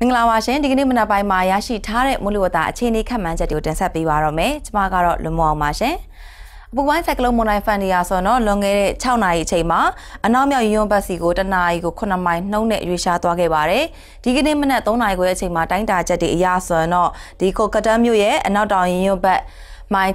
မင်္ဂလာပါရှင်ဒီကနေ့မနက်ပိုင်းမှာရရှိထားတဲ့မိုးလေဝသအခြေအနေခန့်မှန်းချက်တွေကိုတင်ဆက်ပေးပါရမယ်ကျွန်မကတော့လွန်မောင်ပါရှင်အပူပိုင်းဆိုင်ကလုန်းမွန်တိုင်းဖန်နီယာဆိုတော့လွန်ခဲ့တဲ့6နာရီအချိန်မှာအနောက်မြောက်ရွံ့ဘက်စီကိုတနာရီကို9မိုင်နှုန်းနဲ့ရွေ့ရှားသွားခဲ့ပါတယ်။ဒီကနေ့မနက်3နာရီခွဲအချိန်မှာတိုင်းတာချက်တွေအရဆိုတော့ဒီကိုကတန်းမြို့ရဲ့အနောက်တောင်ရွံ့ဘက်မိုင်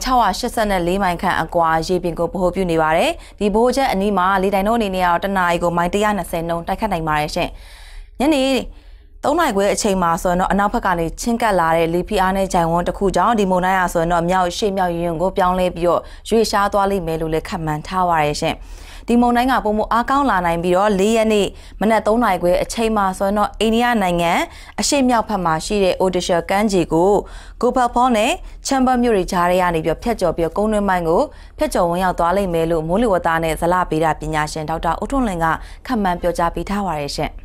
684မိုင်ခန့်အကွာရေပြင်ကိုဗဟိုပြုနေပါတယ်။ဒီဗဟိုချက်အနီးမှာလေတိုင်တို့အနေနဲ့တော့တနာရီကိုမိုင်120နှုန်းတိုက်ခတ်နိုင်ပါတယ်ရှင်။ညနေ9၃နိုင်ခွဲအချိန်မှာဆိုရင်တော့အနောက်ဘက်ကနေချင်းကပ်လာတဲ့လေဖိအားနဲ့ဂျိုင်ဝမ်တစ်ခုကြောင့်ဒီမုန်တိုင်းဟာဆိုရင်တော့မြောက်ရှေ့မြောက်ရင်ကိုပြောင်းလဲပြီးတော့ရွေ့ရှားသွားလိမ့်မယ်လို့လည်းခန့်မှန်းထားပါရဲ့ရှင်။ဒီမုန်တိုင်းကပုံမအားကောင်းလာနိုင်ပြီးတော့၄ရက်နေ့မနက်၃နိုင်ခွဲအချိန်မှာဆိုရင်တော့အိန္ဒိယနိုင်ငံအရှေ့မြောက်ဘက်မှာရှိတဲ့ Odisha ကမ်းခြေကိုဂိုဖတ်ဖောနဲ့ချမ်ဘာမြို့တွေကြားထဲကနေပြီးတော့ဖျက်ကျော်ပြီးတော့ကုန်းတွင်းပိုင်းကိုဖျက်ကျော်ဝင်ရောက်သွားလိမ့်မယ်လို့မိုးလေဝသနဲ့ဇလဗေဒပညာရှင်ဒေါက်တာဦးထွန်းလင်ကခန့်မှန်းပြောကြားပေးထားပါရဲ့ရှင်။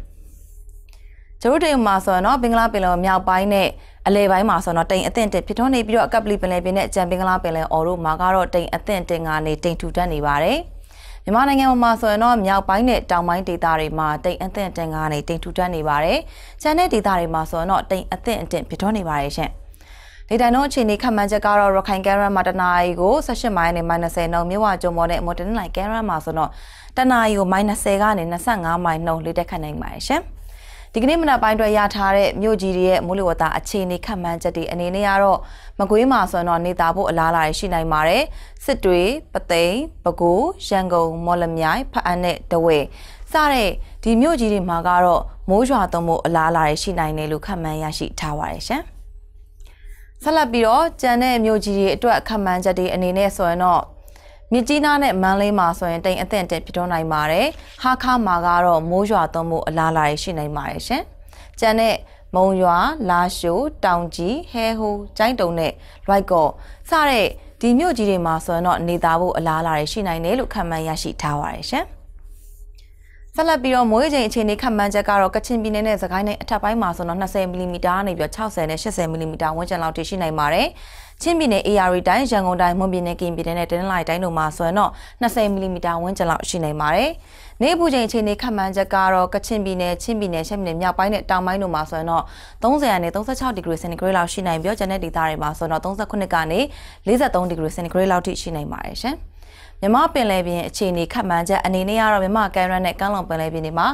ဂျရုဒိမ်မှာဆိုရင်တော့ဘင်္ဂလားပင်လယ်မြောက်ပိုင်းနဲ့အလဲပိုင်းမှာဆိုတော့တိမ်အသင့်တင်ဖြစ်ထွန်းနေပြီးတော့အကပလီပင်လယ်ပြင်နဲ့ကြံဘင်္ဂလားပင်လယ်အော်တို့မှာကတော့တိမ်အသင့်တင်ကနေတိမ်ထူထပ်နေပါတယ်။မြန်မာနိုင်ငံမှာဆိုရင်တော့မြောက်ပိုင်းနဲ့တောင်ပိုင်းဒေသတွေမှာတိမ်အသင့်တင်ကနေတိမ်ထူထပ်နေပါတယ်။ကြံတဲ့ဒေသတွေမှာဆိုရင်တော့တိမ်အသင့်အတင်ဖြစ်ထွန်းနေပါတယ်ရှင်။ဒေတာနှုန်းအခြေအနေခန့်မှန်းချက်ကတော့ရခိုင်ကဲရန်မှာတနာရီကို18မိုင်နဲ့ -30 နှုန်းမြဝကျုံမော်နဲ့မော်တန်လိုင်ကဲရန်မှာဆိုတော့တနာရီကို -30 ကနေ25မိုင်နှုန်းလေးတက်ခတ်နိုင်ပါတယ်ရှင်။ဒီကနေ့မနက်ပိုင်းအတွက်ရထားတဲ့မြို့ကြီးတွေရဲ့မိုးလေဝသအခြေအနေခန့်မှန်းချက်တွေအနေနဲ့ကတော့မကွေးမှာဆိုတော့နေသားဖို့အလားအလာရှိနိုင်ပါတယ်စစ်တွေပသိမ်ပဲခူးရန်ကုန်မော်လမြိုင်ဖအံ့နဲ့တဝဲစတဲ့ဒီမြို့ကြီးတွေမှာကတော့မိုးရွာသွန်းမှုအလားအလာရှိနိုင်တယ်လို့ခန့်မှန်းရရှိထားပါတယ်ရှင်ဆက်လက်ပြီးတော့ကြံတဲ့မြို့ကြီးတွေအတွက်ခန့်မှန်းချက်တွေအနေနဲ့ဆိုရင်တော့မြစ်ကြီးနားနဲ့မန္တလေးမှာဆိုရင်တိမ်အထင်တက်ဖြစ်တော့နိုင်ပါတယ်။ဟာခါမှာကတော့မိုးရွာသွန်းမှုအလားအလာရှိနိုင်ပါတယ်ရှင်။ကြံတဲ့မုံရွာလာရှိုတောင်ကြီးဟဲဟူကျိုင်းတုံနဲ့လွိုက်ကော့စတဲ့ဒီမြို့ကြီးတွေမှာဆိုရင်တော့နေသားဖို့အလားအလာရှိနိုင်တယ်လို့ခန့်မှန်းရရှိထားပါတယ်ရှင်။ဆက်လက်ပြီးတော့မိုးချိန်အခြေအနေခန့်မှန်းချက်ကတော့ကချင်ပြည်နယ်နဲ့စကိုင်းတိုင်းအထက်ပိုင်းမှာဆိုတော့20မီလီမီတာနဲ့ပြီးတော့60နဲ့80မီလီမီတာဝန်းကျင်လောက်တရှိနိုင်ပါတယ်။ချင်းပြည်နယ် AR တိုင်းရန်ကုန်တိုင်းမွန်ပြည်နယ်ကင်ပြည်နယ်နဲ့တနင်္လာရီတိုင်းတို့မှာဆိုရင်တော့20မီလီမီတာဝန်းကျင်လောက်ရှိနိုင်ပါတယ်။နေပူချိန်အခြေအနေခန့်မှန်းချက်ကတော့ကချင်ပြည်နယ်ချင်းပြည်နယ်ရှမ်းပြည်နယ်မြောက်ပိုင်းနဲ့တောင်ပိုင်းတို့မှာဆိုရင်တော့30ရာနဲ့36ဒီဂရီစင်တီဂရိတ်လောက်ရှိနိုင်ပြီးတော့ကျန်တဲ့ဒေသတွေမှာဆိုရင်တော့39ကနေ43ဒီဂရီစင်တီဂရိတ်လောက်ထိရှိနိုင်ပါတယ်ရှင်။မြမပင်လယ်ပြင်အခြေအနေခတ်မှန်းချက်အနေနဲ့ကတော့မြမကမ်းရန်နဲ့ကမ်းလွန်ပင်လယ်ပြင်တွေမှာ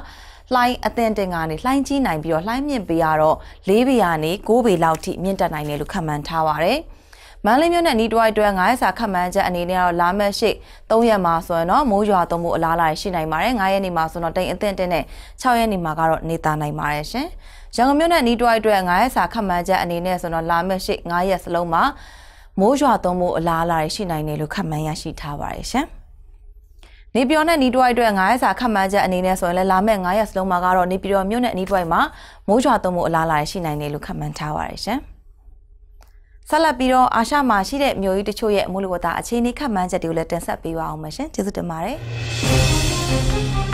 လှိုင်းအသင့်တင်ကနေလှိုင်းကြီးနိုင်ပြီးတော့လှိုင်းမြင့်ပေးရတော့၄ပေကနေ၉ပေလောက်ထိမြင့်တက်နိုင်တယ်လို့ခန့်မှန်းထားပါဗျ။မန္တလေးမြို့နဲ့နီးတွိုက်အတွက်900စာခတ်မှန်းချက်အနေနဲ့တော့လာမယ့်ရှိ3ရက်မှာဆိုရင်တော့မိုးရွာသွန်းမှုအလားအလာရှိနိုင်ပါတယ်9ရက်နေမှာဆိုတော့တိမ်အသင့်တင်းနဲ့6ရက်နေမှာကတော့နေသားနိုင်ပါတယ်ရှင်ရန်ကုန်မြို့နဲ့နီးတွိုက်အတွက်900စာခတ်မှန်းချက်အနေနဲ့ဆိုတော့လာမယ့်ရှိ9ရက်စလုံးမှာမိုးရွာသွန်းမှုအလားအလာတွေရှိနိုင်တယ်လို့ခန့်မှန်းရရှိထားပါတယ်ရှင်။နေပြည်တော်နဲ့နီးတွိုက်အတွက်9ရက်စာခန့်မှန်းချက်အနေနဲ့ဆိုရင်လည်းလာမယ့်9ရက်စလုံးမှာကတော့နေပြည်တော်မြို့နဲ့နီးတွိုက်မှာမိုးရွာသွန်းမှုအလားအလာ ရှိနိုင်တယ်လို့ခန့်မှန်းထားပါတယ်ရှင်။ဆက်လက်ပြီးတော့အာရှမှာရှိတဲ့မြို့ကြီးတချို့ရဲ့မိုးလေဝသအခြေအနေခန့်မှန်းချက်တွေကိုလည်းတင်ဆက်ပေးပါအောင်မရှင်။ကျေးဇူးတင်ပါတယ်။